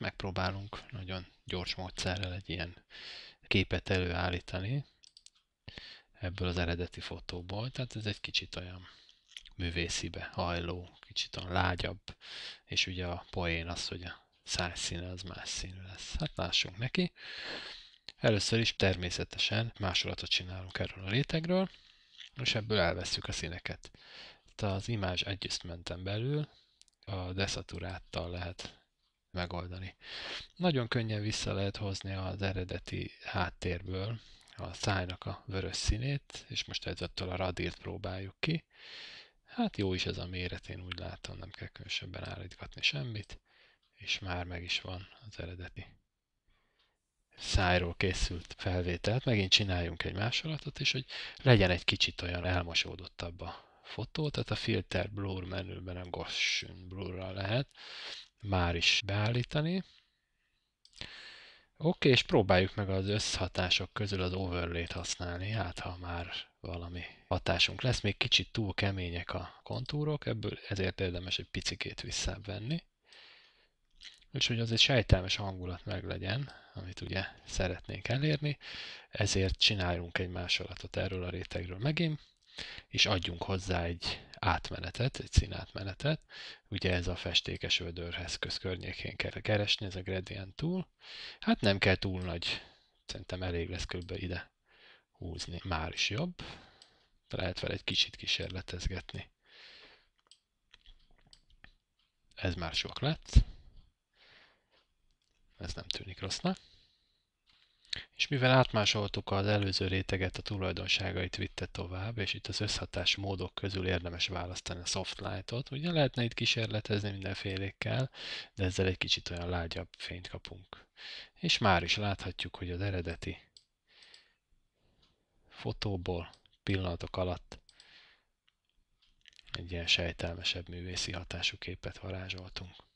Hát megpróbálunk nagyon gyors módszerrel egy ilyen képet előállítani ebből az eredeti fotóból, tehát ez egy kicsit olyan művészibe hajló, kicsit olyan lágyabb, és ugye a poén az, hogy a szájszíne az más színű lesz. Hát lássunk neki. Először is természetesen másolatot csinálunk erről a rétegről, és ebből elveszük a színeket. Itt az image adjustmenten belül a desaturáttal lehet megoldani. Nagyon könnyen vissza lehet hozni az eredeti háttérből a szájnak a vörös színét, és most ezzel a radírt próbáljuk ki. Hát jó is ez a méret, én úgy látom, nem kell különösebben állítgatni semmit, és már meg is van az eredeti szájról készült felvételt. Hát megint csináljunk egy másolatot, és hogy legyen egy kicsit olyan elmosódottabb a fotó, tehát a filter blur menüben a Gaussian blurra lehet, már is beállítani. Oké, okay, és próbáljuk meg az összhatások közül az overlay-t használni, hát ha már valami hatásunk lesz. Még kicsit túl kemények a kontúrok, ebből ezért érdemes egy picikét visszább venni. Úgyhogy az egy sejtelmes hangulat meg legyen, amit ugye szeretnénk elérni, ezért csinálunk egy másolatot erről a rétegről megint, és adjunk hozzá egy átmenetet, egy színátmenetet. Ugye ez a festékes ödörhez köz környékén kell keresni, ez a gradient túl. Hát nem kell túl nagy, szerintem elég lesz kb. ide húzni, már is jobb. Lehet vele egy kicsit kísérletezgetni. Ez már sok lett. Ez nem tűnik rossznak. És mivel átmásoltuk az előző réteget, a tulajdonságait vitte tovább, és itt az összhatás módok közül érdemes választani a softlight-ot. Ugye lehetne itt kísérletezni mindenfélékkel, de ezzel egy kicsit olyan lágyabb fényt kapunk. És már is láthatjuk, hogy az eredeti fotóból pillanatok alatt egy ilyen sejtelmesebb művészi hatású képet varázsoltunk.